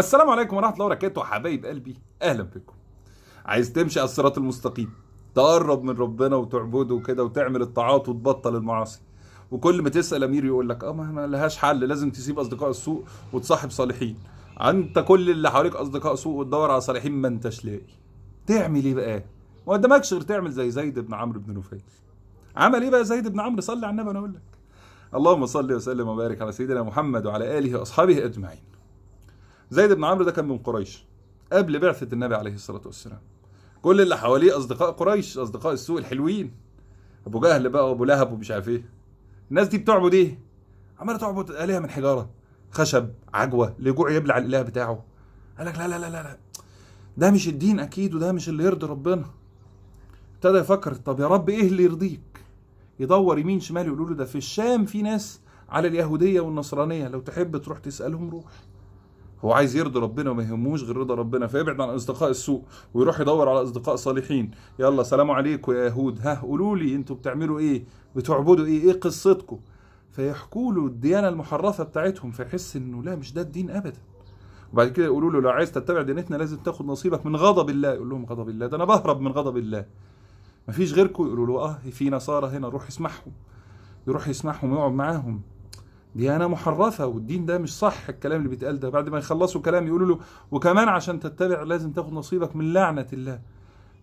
السلام عليكم ورحمه الله وبركاته حبايب قلبي اهلا بكم عايز تمشي على الصراط المستقيم تقرب من ربنا وتعبده وكده وتعمل الطاعات وتبطل المعاصي وكل ما تسال امير يقول لك اه ما لهاش حل لازم تسيب اصدقاء السوء وتصاحب صالحين انت كل اللي حواليك اصدقاء سوء وتدور على صالحين ما انتش لاقي تعمل ايه بقى ما قدامكش غير تعمل زي زيد بن عمرو بن نفيل عمل ايه بقى زيد بن عمرو صلي على النبي انا اقول لك اللهم صل وسلم وبارك على سيدنا محمد وعلى اله واصحابه اجمعين زيد بن عمرو ده كان من قريش قبل بعثة النبي عليه الصلاة والسلام كل اللي حواليه أصدقاء قريش أصدقاء السوء الحلوين أبو جهل بقى وأبو لهب ومش عارف إيه الناس دي بتعبد إيه؟ عمالة تعبد آلهة من حجارة خشب عجوة لجوع يبلع الإله بتاعه قال لك لا لا لا لا لا ده مش الدين أكيد وده مش اللي يرضي ربنا ابتدى يفكر طب يا رب إيه اللي يرضيك؟ يدور يمين شمال يقولوا له ده في الشام في ناس على اليهودية والنصرانية لو تحب تروح تسألهم روح هو عايز يرضي ربنا وما يهموش غير رضا ربنا فيبعد عن اصدقاء السوء ويروح يدور على اصدقاء صالحين يلا سلام عليكم يا يهود ها قولوا لي انتوا بتعملوا ايه بتعبدوا ايه ايه قصتكم فيحكوا له الديانه المحرفه بتاعتهم فيحس انه لا مش ده الدين ابدا وبعد كده يقولوا له لو عايز تتبع دينتنا لازم تاخد نصيبك من غضب الله يقول لهم غضب الله ده انا بهرب من غضب الله مفيش غيركم يقولوا له اه في نصارى هنا روح اسمعهم يروح يسمعهم ويقعد معاهم ديانة محرفة والدين ده مش صح الكلام اللي بيتقال ده بعد ما يخلصوا كلام يقولوا له وكمان عشان تتبع لازم تاخد نصيبك من لعنة الله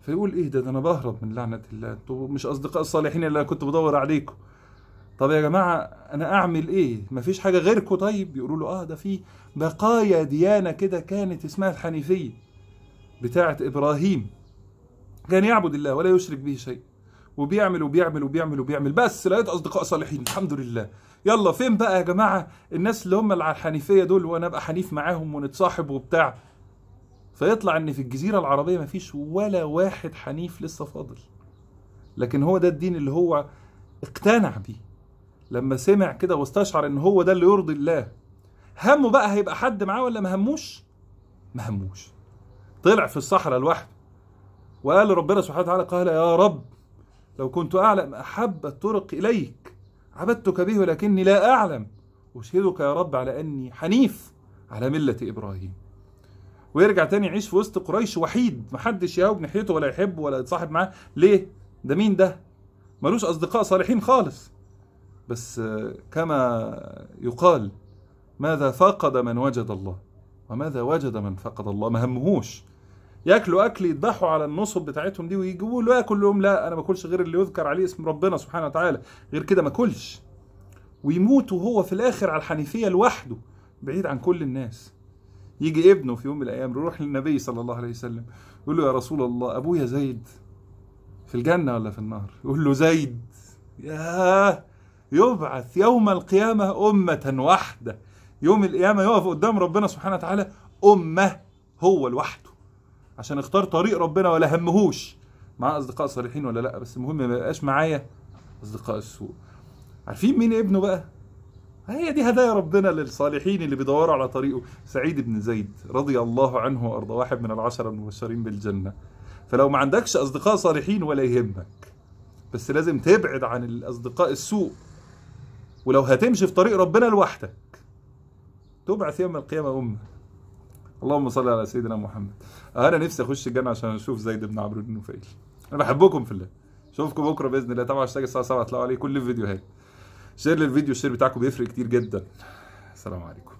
فيقول ايه ده, ده انا بهرب من لعنة الله انتوا مش اصدقاء الصالحين اللي انا كنت بدور عليكم طب يا جماعة انا اعمل ايه مفيش حاجة غيركم طيب يقولوا له اه ده في بقايا ديانة كده كانت اسمها الحنيفية بتاعة ابراهيم كان يعبد الله ولا يشرك به شيء وبيعمل وبيعمل وبيعمل وبيعمل بس لقيت اصدقاء صالحين الحمد لله يلا فين بقى يا جماعه الناس اللي هم على الحنيفيه دول وانا ابقى حنيف معاهم ونتصاحب وبتاع فيطلع ان في الجزيره العربيه مفيش ولا واحد حنيف لسه فاضل لكن هو ده الدين اللي هو اقتنع بيه لما سمع كده واستشعر ان هو ده اللي يرضي الله همه بقى هيبقى حد معاه ولا ما مهموش ما طلع في الصحراء لوحده وقال ربنا سبحانه وتعالى قال يا رب لو كنت أعلم أحب الطرق إليك عبدتك به ولكني لا أعلم أشهدك يا رب على أني حنيف على ملة إبراهيم ويرجع تاني يعيش في وسط قريش وحيد محدش يهوج ناحيته ولا يحبه ولا يتصاحب معاه ليه ده مين ده ملوش أصدقاء صالحين خالص بس كما يقال ماذا فقد من وجد الله وماذا وجد من فقد الله ما همهوش ياكلوا اكل يذبحوا على النصب بتاعتهم دي ويجيبوا له ياكل لهم لا انا ما اكلش غير اللي يذكر عليه اسم ربنا سبحانه وتعالى غير كده ما اكلش ويموت وهو في الاخر على الحنيفيه لوحده بعيد عن كل الناس يجي ابنه في يوم من الايام يروح للنبي صلى الله عليه وسلم يقول له يا رسول الله ابويا زيد في الجنه ولا في النار يقول له زيد يا يبعث يوم القيامه امه واحده يوم القيامه يقف قدام ربنا سبحانه وتعالى امه هو لوحده عشان اختار طريق ربنا ولا همهوش معاه اصدقاء صالحين ولا لا بس المهم ما يبقاش معايا اصدقاء السوء عارفين مين ابنه بقى هي دي هدايا ربنا للصالحين اللي بيدوروا على طريقه سعيد بن زيد رضي الله عنه وارضاه واحد من العشرة المبشرين بالجنة فلو ما عندكش اصدقاء صالحين ولا يهمك بس لازم تبعد عن الاصدقاء السوء ولو هتمشي في طريق ربنا لوحدك تبعث يوم القيامة أمة اللهم صل على سيدنا محمد انا نفسي اخش الجنه عشان اشوف زيد بن عمرو بن نفيل انا بحبكم في الله اشوفكم بكره باذن الله طبعا هاشتاج الساعه 7 اطلعوا عليه كل الفيديوهات شير للفيديو الشير بتاعكم بيفرق كتير جدا السلام عليكم